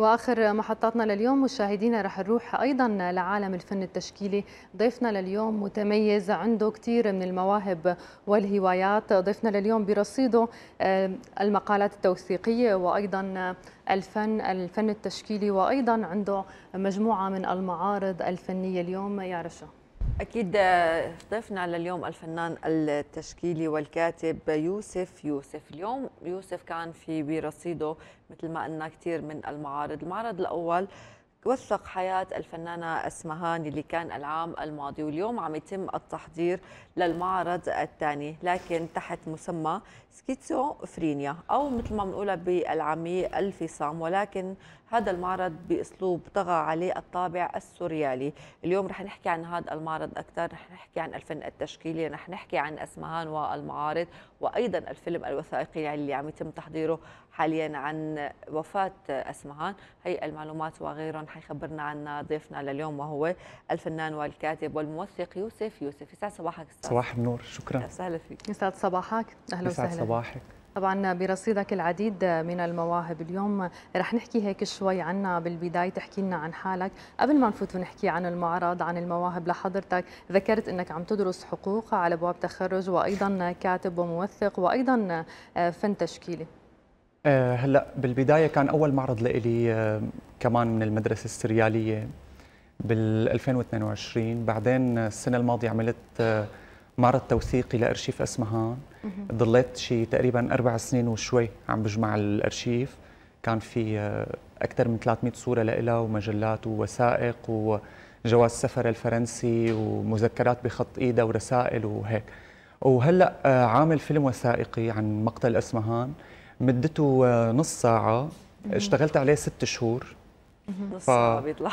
واخر محطاتنا لليوم مشاهدينا رح نروح ايضا لعالم الفن التشكيلي ضيفنا لليوم متميز عنده كثير من المواهب والهوايات ضيفنا لليوم برصيده آه، المقالات التوثيقيه وايضا الفن الفن التشكيلي وايضا عنده مجموعه من المعارض الفنيه اليوم يا رشا أكيد ضيفنا لليوم الفنان التشكيلي والكاتب يوسف يوسف اليوم يوسف كان في برصيده مثل ما قلنا كثير من المعارض المعرض الأول وثق حياة الفنانة أسمهان اللي كان العام الماضي واليوم عم يتم التحضير للمعرض الثاني لكن تحت مسمى سكيتسو فرينيا أو مثل ما بنقولها بالعامية الفصام ولكن هذا المعرض باسلوب طغى عليه الطابع السوريالي اليوم رح نحكي عن هذا المعرض اكثر رح نحكي عن الفن التشكيلي رح نحكي عن اسمهان والمعارض وايضا الفيلم الوثائقي اللي عم يتم تحضيره حاليا عن وفاه اسمهان هي المعلومات وغيرهم حيخبرنا عنها ضيفنا لليوم وهو الفنان والكاتب والموثق يوسف يوسف يسعد صباحك استاذ صباح النور شكرا اهلا وسهلا فيك يسعد صباحك اهلا وسهلا يسعد صباحك طبعا برصيدك العديد من المواهب اليوم رح نحكي هيك شوي عنا بالبداية تحكي لنا عن حالك قبل ما نفوت ونحكي عن المعرض عن المواهب لحضرتك ذكرت أنك عم تدرس حقوق على أبواب تخرج وأيضا كاتب وموثق وأيضا فن تشكيلي آه، هلا بالبدايه كان اول معرض لي آه، كمان من المدرسه السرياليه بال 2022 بعدين السنه الماضيه عملت آه، معرض توثيقي لارشيف اسمهان ضليت شي تقريبا اربع سنين وشوي عم بجمع الارشيف كان في آه، اكثر من 300 صوره لها ومجلات ووثائق وجواز سفر الفرنسي ومذكرات بخط ايدها ورسائل وهيك وهلا آه، عامل فيلم وثائقي عن مقتل اسمهان مدته آه، نص ساعه اشتغلت عليه ست شهور نص ساعه بيطلع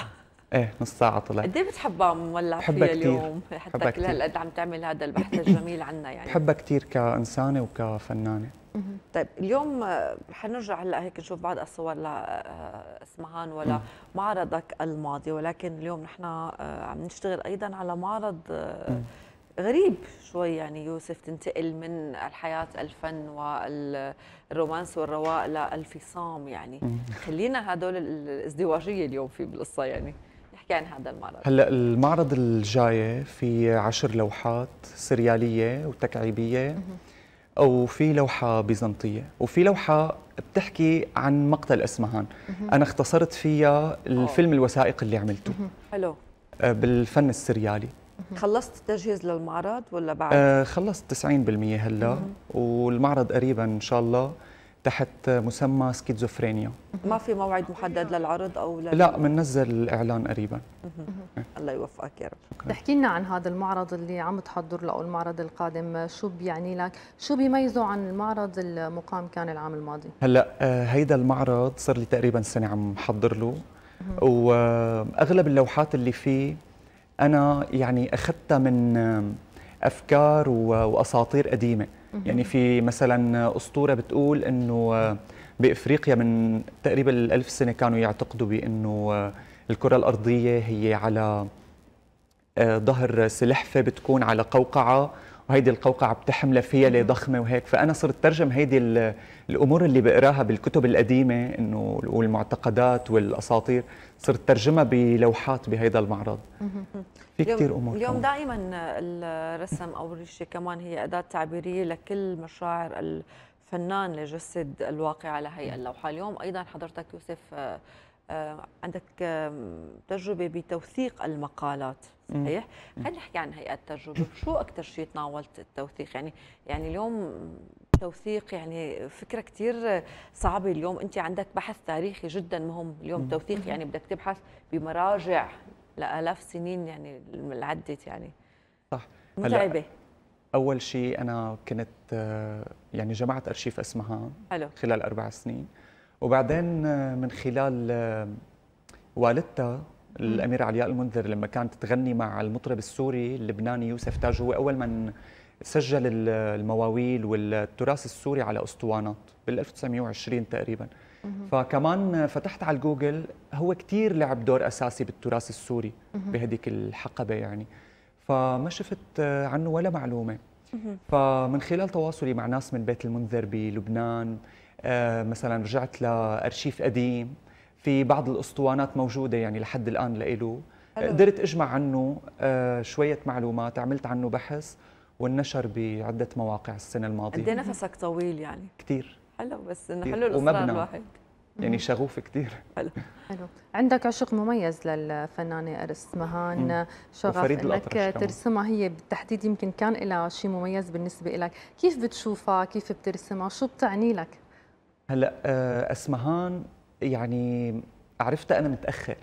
ايه نص ساعة طلع قد ايه بتحبها مولع فيها اليوم حتى كل هالقد عم تعمل هذا البحث الجميل عنها يعني بحبها كثير كإنسانة وكفنانة طيب اليوم حنرجع هلا هيك نشوف بعض الصور لاسمهان آه، ولا معرضك الماضي ولكن اليوم نحن آه، عم نشتغل ايضا على معرض آه، غريب شوي يعني يوسف تنتقل من الحياة الفن والرومانس والرواء للفصام يعني خلينا هدول الازدواجية اليوم في بالقصة يعني يعني هذا المعرض هلا المعرض الجاي في عشر لوحات سرياليه وتكعيبيه وفي لوحه بيزنطيه وفي لوحه بتحكي عن مقتل اسمهان انا اختصرت فيها الفيلم الوثائقي اللي عملته حلو أه، بالفن السريالي خلصت التجهيز للمعرض ولا بعد؟ آه خلصت 90% هلا والمعرض قريبا ان شاء الله تحت مسمى سكيزوفرينيا ما في موعد محدد للعرض او لا بننزل الاعلان قريبا الله يوفقك يا رب تحكي لنا عن هذا المعرض اللي عم تحضر له المعرض القادم شو بيعني لك شو بيميزه عن المعرض المقام كان العام الماضي هلا آه، هيدا المعرض صار لي تقريبا سنه عم حضر له واغلب آه، اللوحات اللي فيه انا يعني اخذتها من آه، افكار واساطير قديمه يعني في مثلا اسطوره بتقول انه آه، بافريقيا من تقريبا الألف سنه كانوا يعتقدوا بانه آه، الكره الارضيه هي على آه، ظهر سلحفه بتكون على قوقعه وهيدي القوقعه بتحملها فيلة ضخمه وهيك فانا صرت ترجم هيدي الامور اللي بقراها بالكتب القديمه انه والمعتقدات والاساطير صرت ترجمها بلوحات بهيدا المعرض في كثير امور اليوم دائما الرسم او الريشه كمان هي اداه تعبيريه لكل مشاعر الفنان لجسد الواقع على هي اللوحه اليوم ايضا حضرتك يوسف آه، آه، عندك تجربة بتوثيق المقالات صحيح؟ خلينا نحكي عن هيئة التجربة، شو أكثر شيء تناولت التوثيق؟ يعني يعني اليوم التوثيق يعني فكره كثير صعبه اليوم انت عندك بحث تاريخي جدا مهم اليوم توثيق يعني بدك تبحث بمراجع لالاف سنين يعني اللي عدت يعني صح متعبه اول شيء انا كنت آه، يعني جمعت ارشيف اسمها حلو. خلال اربع سنين وبعدين آه، من خلال آه، والدتها الأميرة علياء المنذر لما كانت تغني مع المطرب السوري اللبناني يوسف تاج هو أول من سجل المواويل والتراث السوري على اسطوانات بال 1920 تقريبا فكمان فتحت على الجوجل هو كثير لعب دور اساسي بالتراث السوري بهديك الحقبه يعني فما شفت آه، عنه ولا معلومه فمن خلال تواصلي مع ناس من بيت المنذر بلبنان آه، مثلا رجعت لارشيف قديم في بعض الاسطوانات موجوده يعني لحد الان لإله قدرت اجمع عنه آه، شويه معلومات عملت عنه بحث والنشر بعده مواقع السنه الماضيه قد إيه نفسك طويل يعني كثير حلو بس انه حلو الاصرار الواحد يعني شغوف كثير حلو حلو عندك عشق مميز للفنانه ارس مهان شغف انك ترسمها هي بالتحديد يمكن كان لها شيء مميز بالنسبه لك كيف بتشوفها كيف بترسمها شو بتعني لك هلا آه، اسمهان يعني عرفتها انا متاخر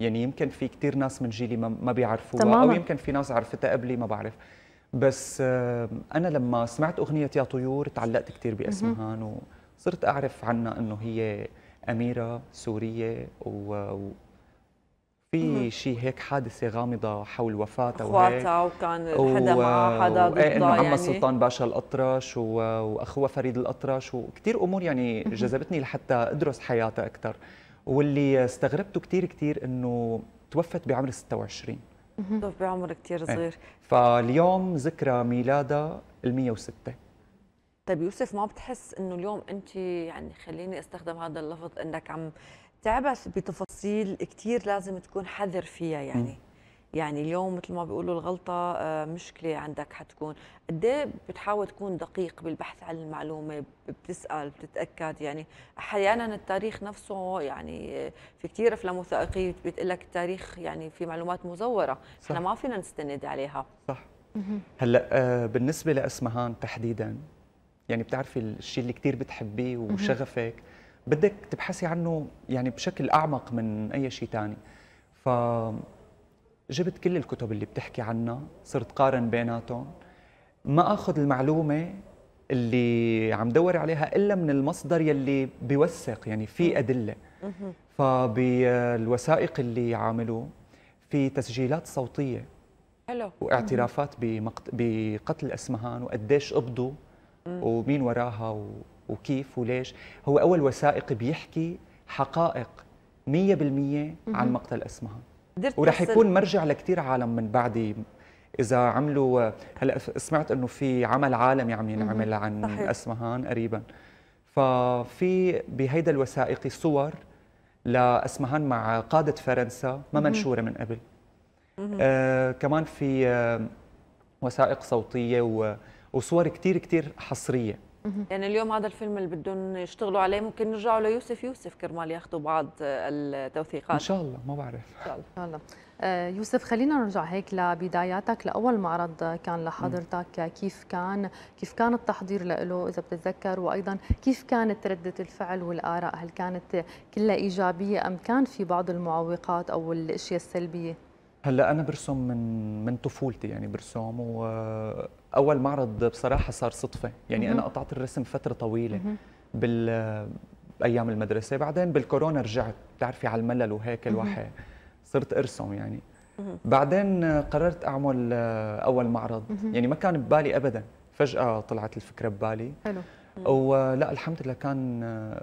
يعني يمكن في كثير ناس من جيلي ما بيعرفوها تماما. او يمكن في ناس عرفتها قبلي ما بعرف بس آه، انا لما سمعت اغنيه يا طيور تعلقت كثير باسمهان وصرت اعرف عنها انه هي اميره سوريه و... في شيء هيك حادثه غامضه حول وفاتها اخواتها وكان حدا و... معها حدا ضده يعني عمها سلطان باشا الاطرش و... واخوها فريد الاطرش وكثير امور يعني جذبتني لحتى ادرس حياتها اكثر واللي استغربته كثير كثير انه توفت بعمر 26 توفت بعمر كثير إيه. صغير فاليوم ذكرى ميلادها ال 106 طيب يوسف ما بتحس انه اليوم انت يعني خليني استخدم هذا اللفظ انك عم تعبث بتفاصيل كثير لازم تكون حذر فيها يعني م. يعني اليوم مثل ما بيقولوا الغلطة آه، مشكلة عندك حتكون قد إيه بتحاول تكون دقيق بالبحث عن المعلومة بتسأل بتتأكد يعني أحيانا التاريخ نفسه يعني آه، في كثير أفلام وثائقية بتقول لك التاريخ يعني في معلومات مزورة صح. احنا ما فينا نستند عليها صح هلا آه، بالنسبة لأسمهان تحديدا يعني بتعرفي الشيء اللي كثير بتحبيه وشغفك بدك تبحثي عنه يعني بشكل اعمق من اي شيء ثاني ف جبت كل الكتب اللي بتحكي عنها صرت قارن بيناتهم ما اخذ المعلومه اللي عم دور عليها الا من المصدر يلي بيوثق يعني في ادله فبالوثائق اللي عاملوه في تسجيلات صوتيه حلو واعترافات بمقت... بقتل اسمهان وقديش قبضوا ومين وراها و... وكيف وليش هو أول وثائقي بيحكي حقائق 100% عن مقتل أسمهان وراح يكون مرجع لكثير عالم من بعدي اذا عملوا هلا سمعت انه في عمل عالمي يعني عم ينعمل عن اسمهان قريبا ففي بهيدا الوثائقي صور لاسمهان مع قاده فرنسا ما منشوره من قبل آه كمان في آه وثائق صوتيه وصور كثير كثير حصريه يعني اليوم هذا الفيلم اللي بدهم يشتغلوا عليه ممكن نرجعوا ليوسف يوسف كرمال ياخذوا بعض التوثيقات ان شاء الله ما بعرف ان شاء الله, إن شاء الله. آه، يوسف خلينا نرجع هيك لبداياتك لاول معرض كان لحضرتك كيف كان كيف كان التحضير له اذا بتتذكر وايضا كيف كانت رده الفعل والاراء هل كانت كلها ايجابيه ام كان في بعض المعوقات او الاشياء السلبيه هلا انا برسم من من طفولتي يعني برسم واول معرض بصراحه صار صدفه يعني انا قطعت الرسم فتره طويله بال ايام المدرسه بعدين بالكورونا رجعت بتعرفي على الملل وهيك الواحد صرت ارسم يعني بعدين قررت اعمل اول معرض يعني ما كان ببالي ابدا فجاه طلعت الفكره ببالي حلو ولا الحمد لله كان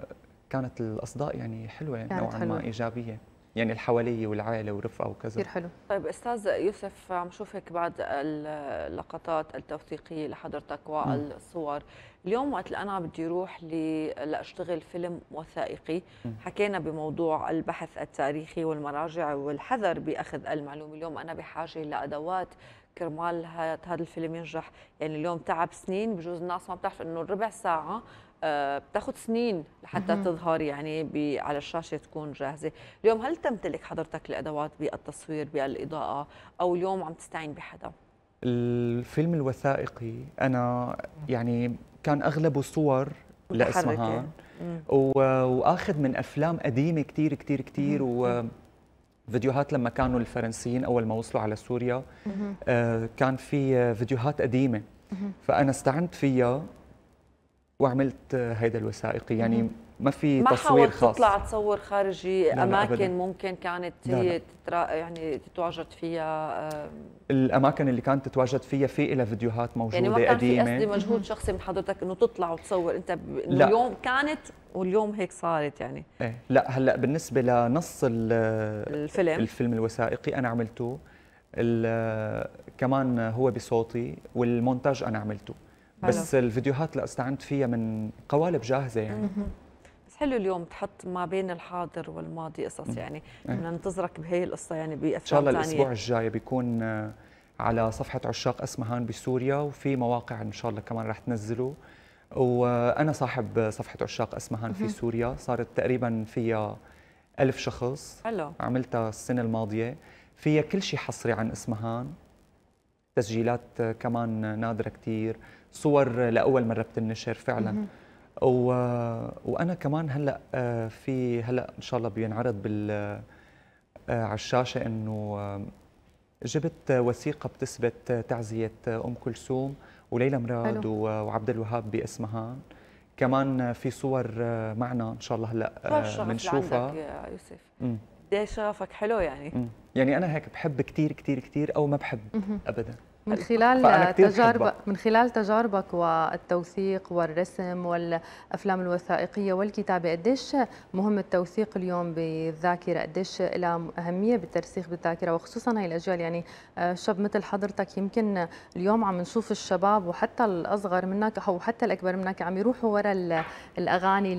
كانت الاصداء يعني حلوه نوعا ما ايجابيه يعني الحواليه والعائله ورفقه وكذا كثير حلو طيب استاذ يوسف عم شوفك بعد اللقطات التوثيقيه لحضرتك والصور اليوم وقت اللي انا بدي اروح لاشتغل فيلم وثائقي م. حكينا بموضوع البحث التاريخي والمراجع والحذر باخذ المعلومه اليوم انا بحاجه لادوات كرمال هذا الفيلم ينجح يعني اليوم تعب سنين بجوز الناس ما بتعرف انه الربع ساعه آه، بتاخد سنين لحتى تظهر يعني على الشاشه تكون جاهزه اليوم هل تمتلك حضرتك الادوات بالتصوير بالاضاءه او اليوم عم تستعين بحدا الفيلم الوثائقي انا يعني كان اغلب صور لأسمها واخذ من افلام قديمه كثير كثير كثير وفيديوهات لما كانوا الفرنسيين اول ما وصلوا على سوريا آه، كان في فيديوهات قديمه فانا استعنت فيها وعملت هيدا الوثائقي يعني ما في ما تصوير خاص ما تطلع تصور خارجي لا اماكن ممكن كانت هي لا تترا... يعني تتواجد فيها الاماكن اللي كانت تتواجد فيها في لها فيديوهات موجوده قديمه يعني ما كان قديمه في قصدي مجهود شخصي من حضرتك انه تطلع وتصور انت ب... اليوم كانت واليوم هيك صارت يعني ايه لا هلا بالنسبه لنص الفيلم الفيلم الوثائقي انا عملته كمان هو بصوتي والمونتاج انا عملته بس حلو. الفيديوهات اللي استعنت فيها من قوالب جاهزه يعني بس حلو اليوم تحط ما بين الحاضر والماضي قصص يعني إيه. بدنا ننتظرك بهي القصه يعني بافلام ان شاء الله تانية. الاسبوع الجاي بيكون آه، على صفحه عشاق اسمهان بسوريا وفي مواقع ان شاء الله كمان رح تنزله وانا صاحب صفحه عشاق اسمهان في سوريا صارت تقريبا فيها ألف شخص حلو عملتها السنه الماضيه فيها كل شيء حصري عن اسمهان تسجيلات آه، كمان نادره كثير صور لاول مره بتنشر فعلا و... وانا كمان هلا آه، في هلا ان شاء الله بينعرض بال آه، على الشاشه انه آه، جبت وثيقه بتثبت تعزيه ام كلثوم وليلى مراد و... وعبد الوهاب باسمهان كمان في صور معنا ان شاء الله هلا بنشوفها يا يوسف قديش شغفك حلو يعني مم. يعني انا هيك بحب كثير كثير كثير او ما بحب مم. ابدا من خلال تجاربك من خلال تجاربك والتوثيق والرسم والافلام الوثائقيه والكتابه قديش مهم التوثيق اليوم بالذاكره قديش لها اهميه بالترسيخ بالذاكره وخصوصا هاي الاجيال يعني آه، شاب مثل حضرتك يمكن اليوم عم نشوف الشباب وحتى الاصغر منك او حتى الاكبر منك عم يروحوا ورا الاغاني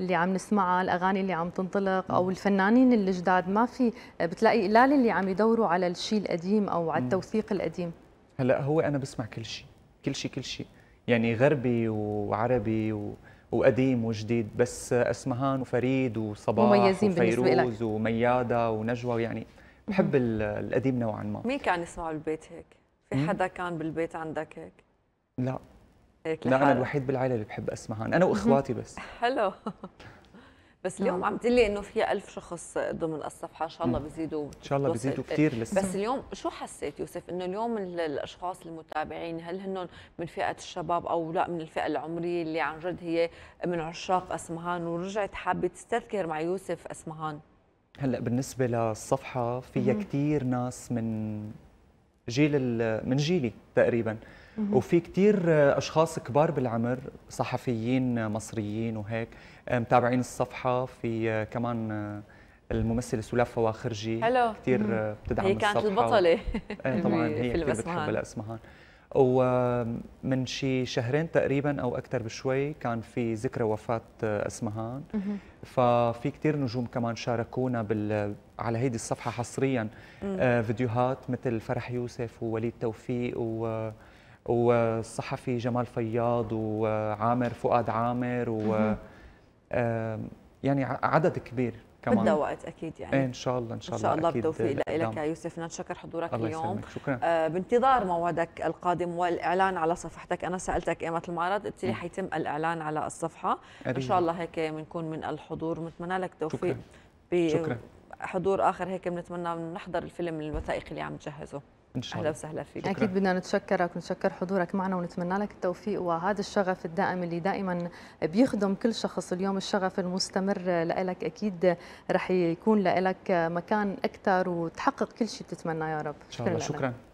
اللي عم نسمعها الاغاني اللي عم تنطلق او الفنانين الجداد ما في بتلاقي قلال اللي عم يدوروا على الشيء القديم او على التوثيق القديم هلا هو انا بسمع كل شيء كل شيء كل شيء يعني غربي وعربي و... وقديم وجديد بس اسمهان وفريد وصباح مميزين وفيروز ومياده ونجوى يعني بحب القديم نوعا ما مين كان يسمع بالبيت هيك في حدا كان بالبيت عندك هيك لا إيه، لا انا الوحيد بالعائله اللي بحب اسمع انا واخواتي بس حلو بس اليوم نعم. عم تقول لي انه في ألف شخص ضمن الصفحه ان شاء الله بيزيدوا ان شاء الله بيزيدوا إيه. كثير لسه بس اليوم شو حسيت يوسف انه اليوم الاشخاص المتابعين هل هن من فئه الشباب او لا من الفئه العمريه اللي عن جد هي من عشاق اسمهان ورجعت حابه تستذكر مع يوسف اسمهان هلا بالنسبه للصفحه فيها كثير ناس من جيل من جيلي تقريبا وفي كتير اشخاص كبار بالعمر صحفيين مصريين وهيك آه، متابعين الصفحه في آه، كمان آه، الممثله سلاف فواخرجي كثير بتدعم هي كانت الصفحة البطله إيه، طبعا هي كثير بتحب لاسمهان ومن شي شهرين تقريبا او اكثر بشوي كان في ذكرى وفاه اسمهان ففي كثير نجوم كمان شاركونا بال على هيدي الصفحه حصريا آه فيديوهات مثل فرح يوسف ووليد توفيق و والصحفي جمال فياض وعامر فؤاد عامر و يعني عدد كبير كمان بدها وقت اكيد يعني ايه ان شاء الله ان شاء الله ان شاء الله بالتوفيق لك يا يوسف نتشكر حضورك الله اليوم شكرا آه بانتظار موعدك القادم والاعلان على صفحتك انا سالتك ايمت المعرض قلت لي حيتم الاعلان على الصفحه أريد. ان شاء الله هيك بنكون من الحضور بنتمنى لك توفيق شكرا, شكرا. حضور اخر هيك بنتمنى نحضر الفيلم الوثائقي اللي عم تجهزه ان شاء الله اهلا وسهلا فيك اكيد بدنا نتشكرك ونتشكر حضورك معنا ونتمنى لك التوفيق وهذا الشغف الدائم اللي دائما بيخدم كل شخص اليوم الشغف المستمر لك اكيد رح يكون لك مكان اكثر وتحقق كل شيء بتتمناه يا رب ان شاء الله شكرا, شكرا.